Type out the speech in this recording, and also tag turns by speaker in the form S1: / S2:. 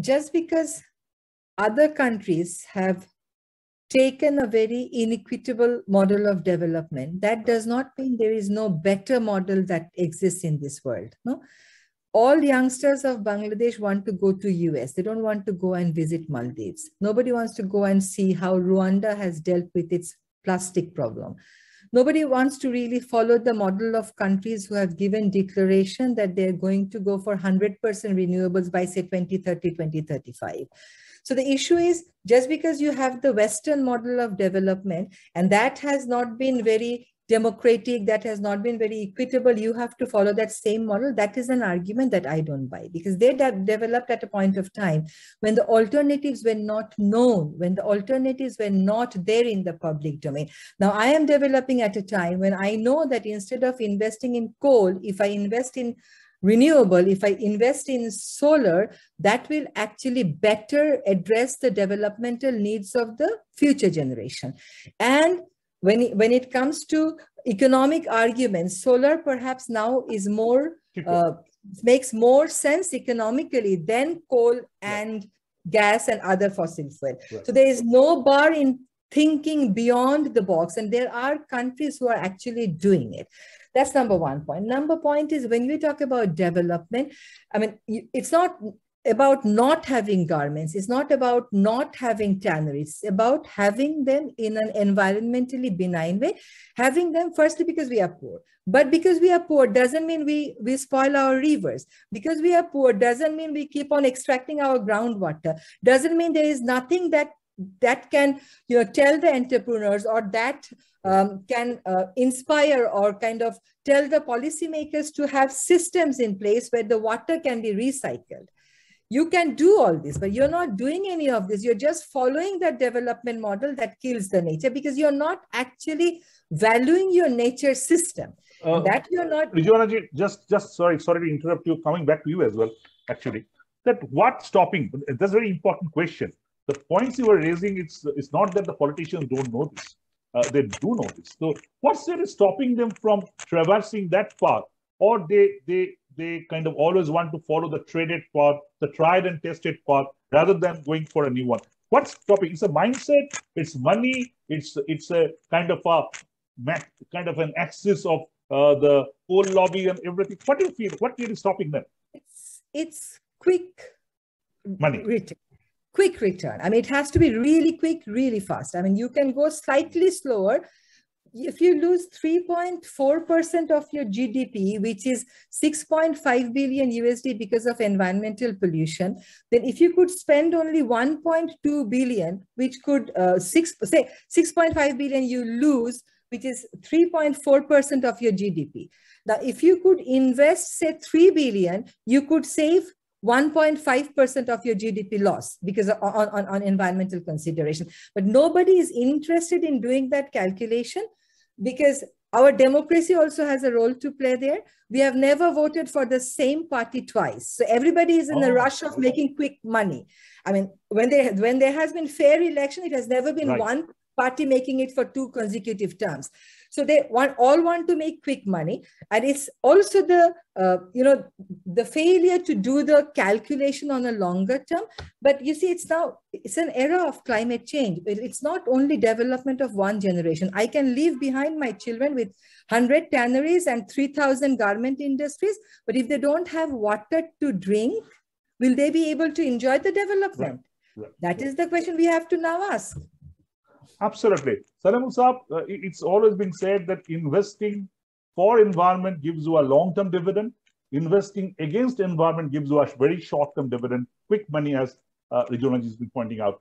S1: just because other countries have taken a very inequitable model of development, that does not mean there is no better model that exists in this world. No? all youngsters of bangladesh want to go to us they don't want to go and visit maldives nobody wants to go and see how rwanda has dealt with its plastic problem Nobody wants to really follow the model of countries who have given declaration that they're going to go for 100% renewables by say 2030, 2035. So the issue is just because you have the Western model of development and that has not been very democratic, that has not been very equitable, you have to follow that same model. That is an argument that I don't buy because they de developed at a point of time when the alternatives were not known, when the alternatives were not there in the public domain. Now, I am developing at a time when I know that instead of investing in coal, if I invest in renewable, if I invest in solar, that will actually better address the developmental needs of the future generation. And when it, when it comes to economic arguments, solar perhaps now is more uh, makes more sense economically than coal and yeah. gas and other fossil fuel. Right. So there is no bar in thinking beyond the box, and there are countries who are actually doing it. That's number one point. Number point is when we talk about development, I mean, it's not about not having garments. It's not about not having tanneries. It's about having them in an environmentally benign way. Having them firstly because we are poor. But because we are poor doesn't mean we, we spoil our rivers. Because we are poor doesn't mean we keep on extracting our groundwater. Doesn't mean there is nothing that that can you know tell the entrepreneurs or that um, can uh, inspire or kind of tell the policymakers to have systems in place where the water can be recycled you can do all this, but you're not doing any of this. You're just following that development model that kills the nature because you're not actually valuing your nature system. Uh, that you're not.
S2: Rijuanaji, just, just sorry, sorry to interrupt you. Coming back to you as well, actually, that what stopping? That's a very important question. The points you were raising, it's it's not that the politicians don't know this. Uh, they do know this. So what's there is stopping them from traversing that path, or they they they kind of always want to follow the traded path, the tried and tested path, rather than going for a new one. What's stopping? It's a mindset. It's money. It's it's a kind of a kind of an axis of uh, the old lobby and everything. What do you feel? What really is stopping them? It's it's quick money.
S1: Return. Quick return. I mean, it has to be really quick, really fast. I mean, you can go slightly slower, if you lose 3.4% of your GDP, which is 6.5 billion USD because of environmental pollution, then if you could spend only 1.2 billion, which could uh, six, say 6.5 billion you lose, which is 3.4% of your GDP. Now, if you could invest, say, 3 billion, you could save 1.5% of your GDP loss because on, on, on environmental consideration. But nobody is interested in doing that calculation because our democracy also has a role to play there. We have never voted for the same party twice. So everybody is in oh, a rush of making quick money. I mean, when there, when there has been fair election, it has never been right. one party making it for two consecutive terms. So they want, all want to make quick money. And it's also the, uh, you know, the failure to do the calculation on a longer term. But you see, it's now, it's an era of climate change. It's not only development of one generation. I can leave behind my children with 100 tanneries and 3,000 garment industries. But if they don't have water to drink, will they be able to enjoy the development? Right. Right. That is the question we have to now ask.
S2: Absolutely. Salam Musab, uh, it's always been said that investing for environment gives you a long-term dividend. Investing against environment gives you a very short-term dividend, quick money as uh, Regional has been pointing out.